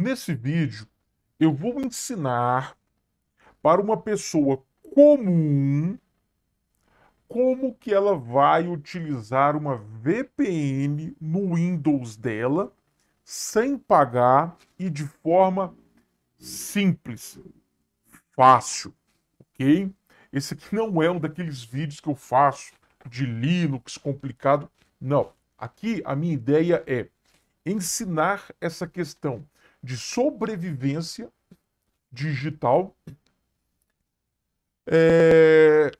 Nesse vídeo, eu vou ensinar para uma pessoa comum como que ela vai utilizar uma VPN no Windows dela sem pagar e de forma simples, fácil, ok? Esse aqui não é um daqueles vídeos que eu faço de Linux complicado, não. Aqui a minha ideia é ensinar essa questão de sobrevivência digital é,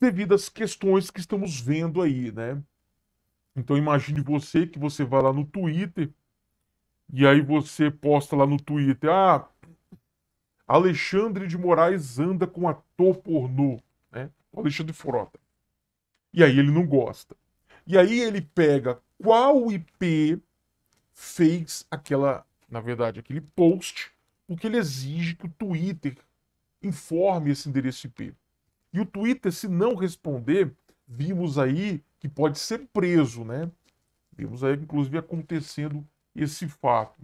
devido às questões que estamos vendo aí, né? Então imagine você que você vai lá no Twitter e aí você posta lá no Twitter, ah, Alexandre de Moraes anda com ator pornô, né? O Alexandre Frota. E aí ele não gosta. E aí ele pega qual IP fez aquela na verdade, aquele post, o que ele exige que o Twitter informe esse endereço IP. E o Twitter, se não responder, vimos aí que pode ser preso, né? Vimos aí, inclusive, acontecendo esse fato.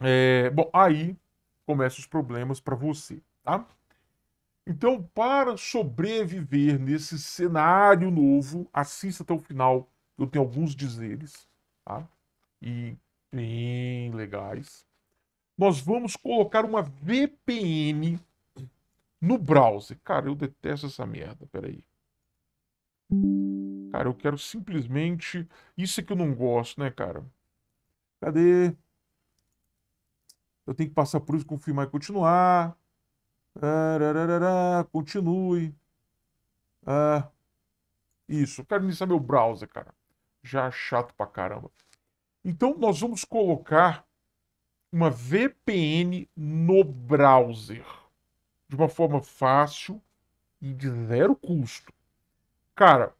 É, bom, aí começam os problemas para você, tá? Então, para sobreviver nesse cenário novo, assista até o final, eu tenho alguns dizeres, tá? E bem legais. Nós vamos colocar uma VPN no browser. Cara, eu detesto essa merda, peraí. Cara, eu quero simplesmente... Isso é que eu não gosto, né, cara? Cadê? Eu tenho que passar por isso, confirmar e continuar. continue. Ah, isso, eu quero iniciar meu browser, cara. Já chato pra caramba. Então, nós vamos colocar uma VPN no browser de uma forma fácil e de zero custo. Cara,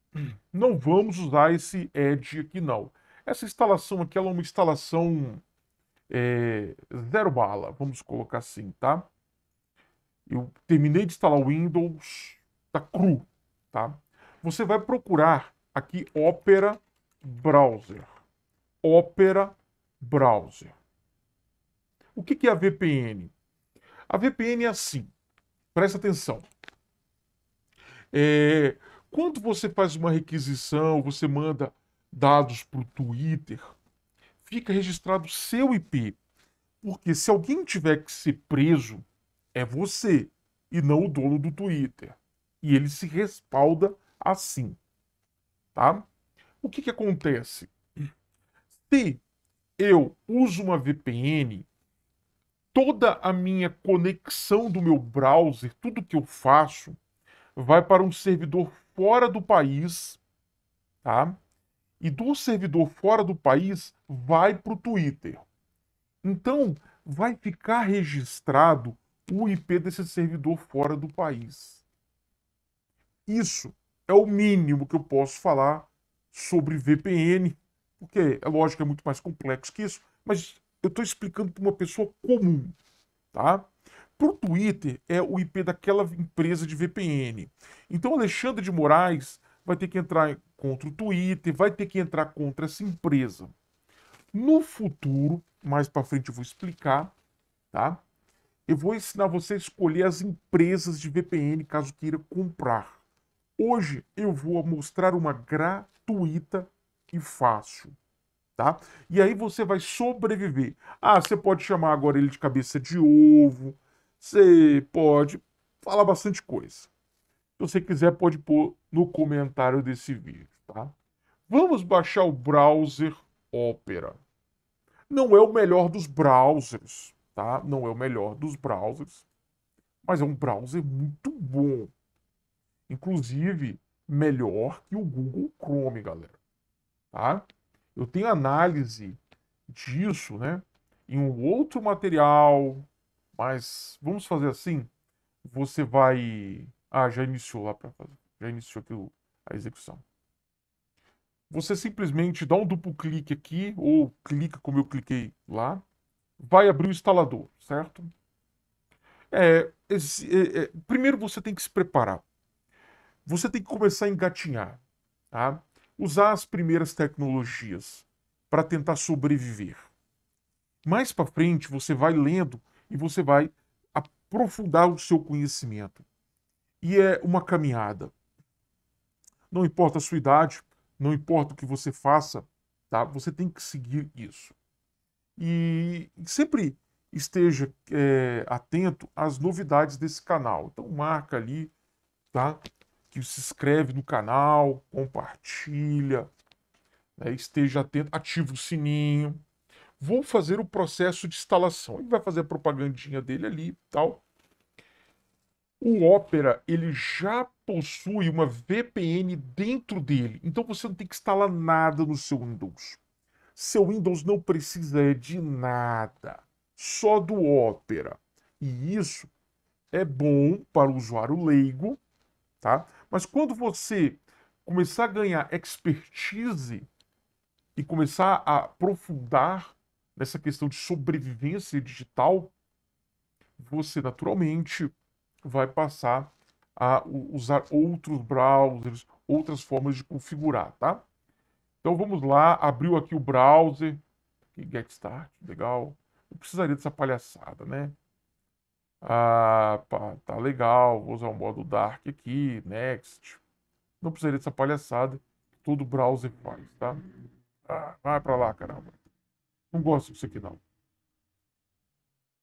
não vamos usar esse Edge aqui não. Essa instalação aqui é uma instalação é, zero bala, vamos colocar assim, tá? Eu terminei de instalar o Windows, tá cru, tá? Você vai procurar aqui Opera Browser. Opera Browser. O que é a VPN? A VPN é assim, presta atenção. É, quando você faz uma requisição, você manda dados para o Twitter, fica registrado seu IP. Porque se alguém tiver que ser preso, é você e não o dono do Twitter. E ele se respalda assim. Tá? O que, que acontece? se eu uso uma VPN, toda a minha conexão do meu browser, tudo que eu faço, vai para um servidor fora do país, tá? E do servidor fora do país vai para o Twitter. Então, vai ficar registrado o IP desse servidor fora do país. Isso é o mínimo que eu posso falar sobre VPN porque é lógico é muito mais complexo que isso, mas eu estou explicando para uma pessoa comum, tá? Para o Twitter é o IP daquela empresa de VPN. Então Alexandre de Moraes vai ter que entrar contra o Twitter, vai ter que entrar contra essa empresa. No futuro, mais para frente eu vou explicar, tá? Eu vou ensinar você a escolher as empresas de VPN caso queira comprar. Hoje eu vou mostrar uma gratuita e fácil. Tá? E aí você vai sobreviver. Ah, você pode chamar agora ele de cabeça de ovo, você pode falar bastante coisa. Se você quiser, pode pôr no comentário desse vídeo, tá? Vamos baixar o browser Opera. Não é o melhor dos browsers, tá? Não é o melhor dos browsers, mas é um browser muito bom. Inclusive, melhor que o Google Chrome, galera. Tá? Eu tenho análise disso né, em um outro material, mas vamos fazer assim. Você vai. Ah, já iniciou lá para fazer. Já iniciou aqui a execução. Você simplesmente dá um duplo clique aqui, ou clica como eu cliquei lá, vai abrir o instalador, certo? É, esse, é, é, primeiro você tem que se preparar. Você tem que começar a engatinhar, tá? usar as primeiras tecnologias para tentar sobreviver. Mais para frente, você vai lendo e você vai aprofundar o seu conhecimento. E é uma caminhada. Não importa a sua idade, não importa o que você faça, tá? Você tem que seguir isso. E sempre esteja é, atento às novidades desse canal. Então marca ali, tá? que se inscreve no canal, compartilha, né, esteja atento, ativa o sininho. Vou fazer o processo de instalação. Ele vai fazer a propagandinha dele ali e tal. O Opera ele já possui uma VPN dentro dele, então você não tem que instalar nada no seu Windows. Seu Windows não precisa de nada, só do Opera. E isso é bom para o usuário leigo tá? Mas quando você começar a ganhar expertise e começar a aprofundar nessa questão de sobrevivência digital, você naturalmente vai passar a usar outros browsers, outras formas de configurar, tá? Então vamos lá, abriu aqui o browser, Get Start, legal. Não precisaria dessa palhaçada, né? Ah, pá, legal, vou usar o modo dark aqui, next. Não precisaria dessa palhaçada todo browser faz, tá? Ah, vai pra lá, caramba. Não gosto disso aqui, não.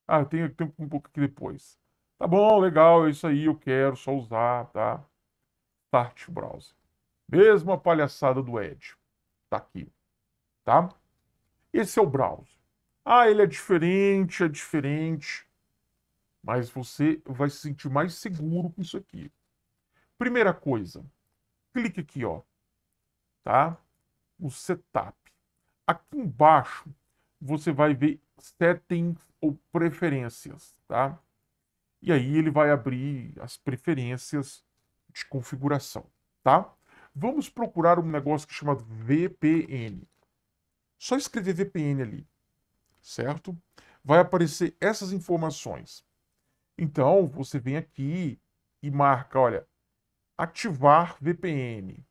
Ah, eu tenho, tenho um pouco aqui depois. Tá bom, legal, é isso aí, eu quero só usar, tá? Start browser. Mesma palhaçada do Edge. Tá aqui, tá? Esse é o browser. Ah, ele é diferente, é diferente. Mas você vai se sentir mais seguro com isso aqui. Primeira coisa, clique aqui, ó, tá? O setup. Aqui embaixo você vai ver settings ou preferências, tá? E aí ele vai abrir as preferências de configuração, tá? Vamos procurar um negócio que chama VPN. Só escrever VPN ali, certo? Vai aparecer essas informações. Então, você vem aqui e marca, olha, ativar VPN.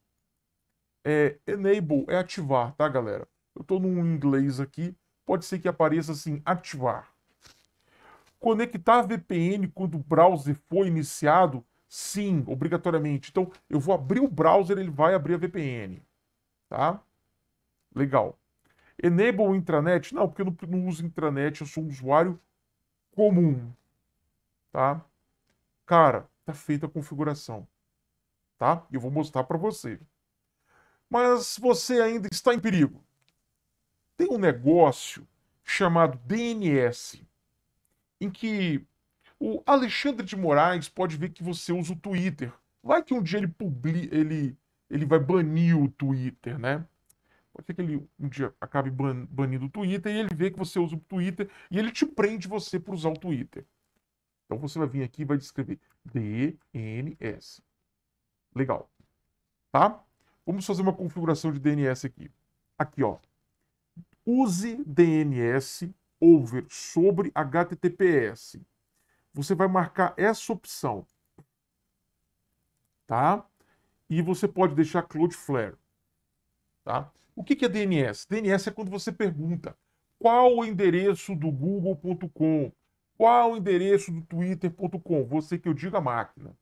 É, enable é ativar, tá, galera? Eu estou num inglês aqui, pode ser que apareça assim, ativar. Conectar VPN quando o browser for iniciado? Sim, obrigatoriamente. Então, eu vou abrir o browser, ele vai abrir a VPN, tá? Legal. Enable intranet? Não, porque eu não, não uso intranet, eu sou um usuário comum tá? Cara, tá feita a configuração, tá? Eu vou mostrar para você. Mas você ainda está em perigo. Tem um negócio chamado DNS, em que o Alexandre de Moraes pode ver que você usa o Twitter. Vai que um dia ele publica, ele, ele vai banir o Twitter, né? Pode ser que ele um dia acabe ban, banindo o Twitter e ele vê que você usa o Twitter e ele te prende você por usar o Twitter. Então você vai vir aqui e vai descrever DNS. Legal. Tá? Vamos fazer uma configuração de DNS aqui. Aqui, ó. Use DNS over sobre HTTPS. Você vai marcar essa opção. Tá? E você pode deixar Cloudflare. Tá? O que é DNS? DNS é quando você pergunta qual o endereço do google.com qual o endereço do twitter.com? Você que eu diga máquina.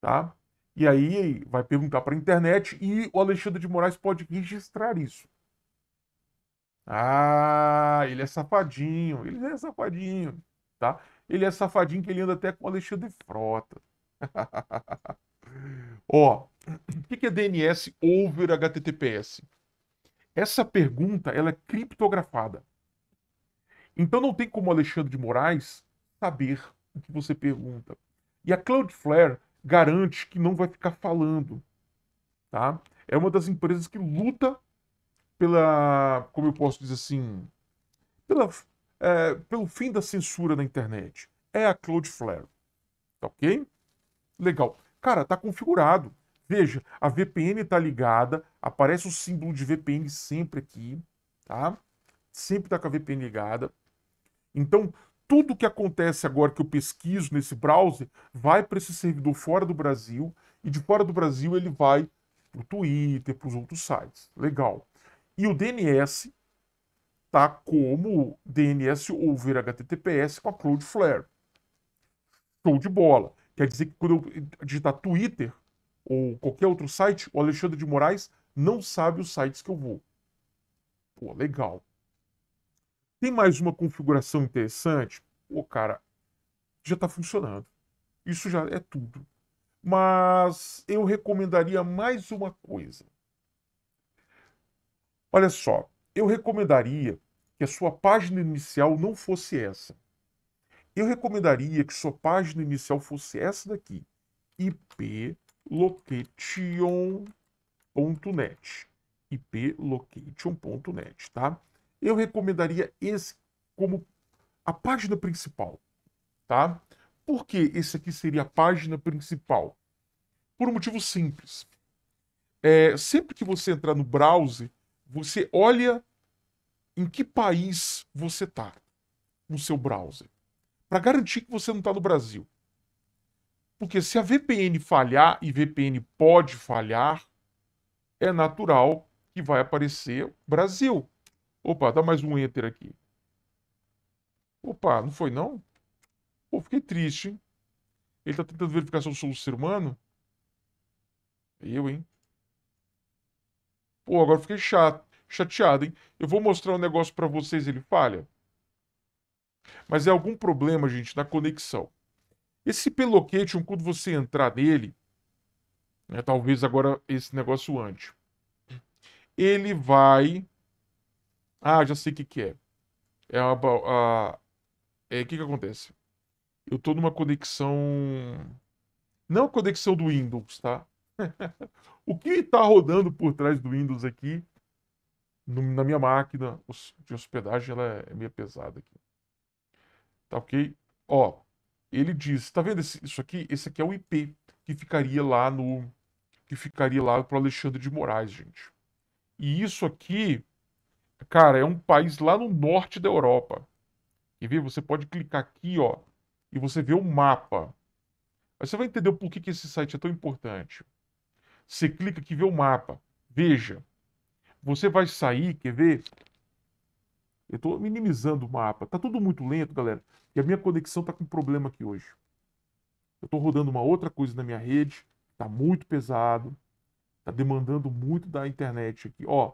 Tá? E aí vai perguntar para a internet e o Alexandre de Moraes pode registrar isso. Ah, ele é safadinho, ele é safadinho, tá? Ele é safadinho que ele anda até com o Alexandre Frota. Ó, o que é DNS over HTTPS? Essa pergunta ela é criptografada. Então não tem como Alexandre de Moraes saber o que você pergunta. E a Cloudflare garante que não vai ficar falando, tá? É uma das empresas que luta pela, como eu posso dizer assim, pela, é, pelo fim da censura na internet. É a Cloudflare, tá ok? Legal. Cara, tá configurado. Veja, a VPN tá ligada, aparece o símbolo de VPN sempre aqui, tá? Sempre tá com a VPN ligada. Então, tudo que acontece agora que eu pesquiso nesse browser vai para esse servidor fora do Brasil e de fora do Brasil ele vai para o Twitter, para os outros sites. Legal. E o DNS tá como DNS over HTTPS com a Cloudflare. Show de bola. Quer dizer que quando eu digitar Twitter ou qualquer outro site, o Alexandre de Moraes não sabe os sites que eu vou. Pô, legal. Tem mais uma configuração interessante? Pô, cara, já está funcionando. Isso já é tudo. Mas eu recomendaria mais uma coisa. Olha só, eu recomendaria que a sua página inicial não fosse essa. Eu recomendaria que sua página inicial fosse essa daqui, iplocation.net. iplocation.net, tá? eu recomendaria esse como a página principal, tá? Por que esse aqui seria a página principal? Por um motivo simples. É, sempre que você entrar no browser, você olha em que país você está no seu browser, para garantir que você não está no Brasil. Porque se a VPN falhar, e VPN pode falhar, é natural que vai aparecer Brasil. Opa, dá mais um enter aqui. Opa, não foi não? Pô, fiquei triste, hein? Ele tá tentando verificação se eu sou um ser humano? É eu, hein? Pô, agora fiquei chato, chateado, hein? Eu vou mostrar um negócio para vocês, ele falha. Mas é algum problema, gente, na conexão. Esse Pelocation, quando você entrar nele, né, talvez agora esse negócio antes. ele vai ah, já sei o que, que é. É a. a é o que, que acontece? Eu estou numa conexão. Não a conexão do Windows, tá? o que está rodando por trás do Windows aqui, no, na minha máquina de hospedagem, ela é, meio pesada aqui. Tá ok? Ó, ele diz, tá vendo esse, isso aqui? Esse aqui é o IP que ficaria lá no que ficaria lá para Alexandre de Moraes, gente. E isso aqui Cara, é um país lá no norte da Europa. Quer ver? Você pode clicar aqui, ó, e você vê o mapa. Aí você vai entender por que, que esse site é tão importante. Você clica aqui e vê o mapa. Veja, você vai sair, quer ver? Eu estou minimizando o mapa. Tá tudo muito lento, galera. E a minha conexão tá com problema aqui hoje. Eu estou rodando uma outra coisa na minha rede. Tá muito pesado. Tá demandando muito da internet aqui. Ó,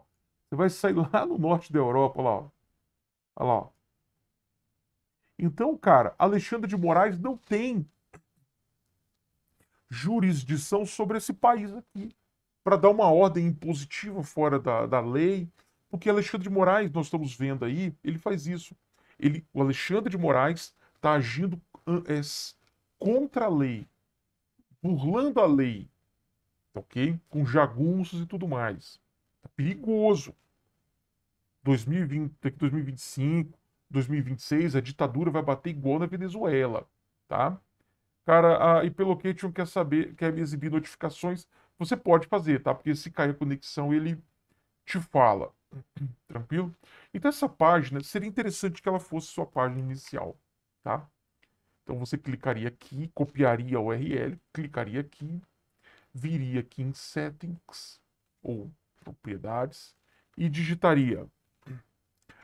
você vai sair lá no norte da Europa, lá, ó. Olha lá, ó. Então, cara, Alexandre de Moraes não tem jurisdição sobre esse país aqui para dar uma ordem impositiva fora da, da lei, porque Alexandre de Moraes, nós estamos vendo aí, ele faz isso. Ele, o Alexandre de Moraes está agindo é, contra a lei, burlando a lei, ok? Com jagunços e tudo mais. Tá perigoso. 2020, daqui 2025, 2026, a ditadura vai bater igual na Venezuela, tá? Cara, a IP Location quer saber, quer me exibir notificações. Você pode fazer, tá? Porque se cair a conexão, ele te fala. Tranquilo? Então, essa página seria interessante que ela fosse sua página inicial, tá? Então, você clicaria aqui, copiaria a URL, clicaria aqui, viria aqui em Settings ou propriedades e digitaria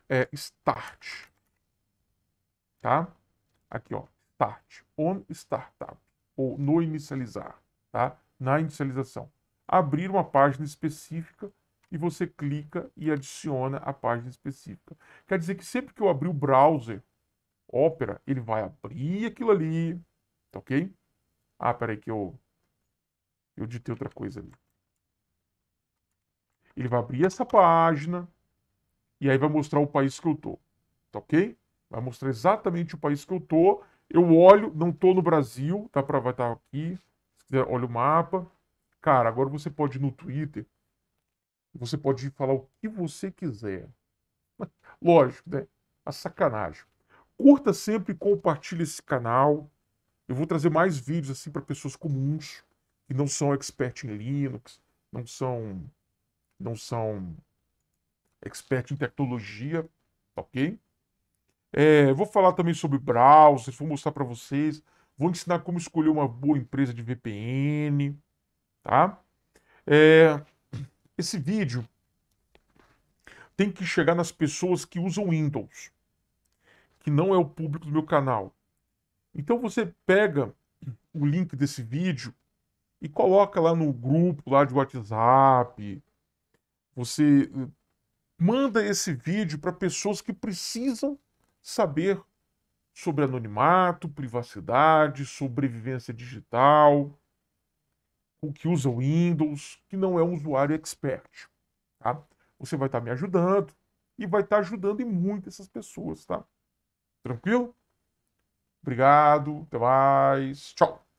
é, start. Tá? Aqui, ó, start, on startup, ou no inicializar, tá? Na inicialização. Abrir uma página específica e você clica e adiciona a página específica. Quer dizer que sempre que eu abrir o browser Opera, ele vai abrir aquilo ali, tá ok? Ah, peraí que eu, eu ditei outra coisa ali. Ele vai abrir essa página e aí vai mostrar o país que eu tô, tá ok? Vai mostrar exatamente o país que eu tô. Eu olho, não tô no Brasil, tá para vai estar tá aqui. Se quiser, olha o mapa. Cara, agora você pode ir no Twitter, você pode falar o que você quiser. Lógico, né? A sacanagem. Curta sempre, compartilhe esse canal. Eu vou trazer mais vídeos assim para pessoas comuns que não são expert em Linux, não são não são expert em tecnologia, ok? É, vou falar também sobre browsers, vou mostrar para vocês, vou ensinar como escolher uma boa empresa de VPN, tá? É, esse vídeo tem que chegar nas pessoas que usam Windows, que não é o público do meu canal. Então você pega o link desse vídeo e coloca lá no grupo lá de WhatsApp, você hum, manda esse vídeo para pessoas que precisam saber sobre anonimato, privacidade, sobrevivência digital, o que usa Windows, que não é um usuário expert, tá? Você vai estar tá me ajudando e vai estar tá ajudando e muito essas pessoas, tá? Tranquilo? Obrigado, até mais, tchau.